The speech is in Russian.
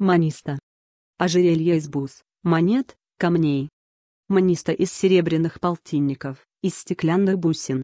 маниста. Ожерелье из бус, монет, камней. Маниста из серебряных полтинников, из стеклянных бусин,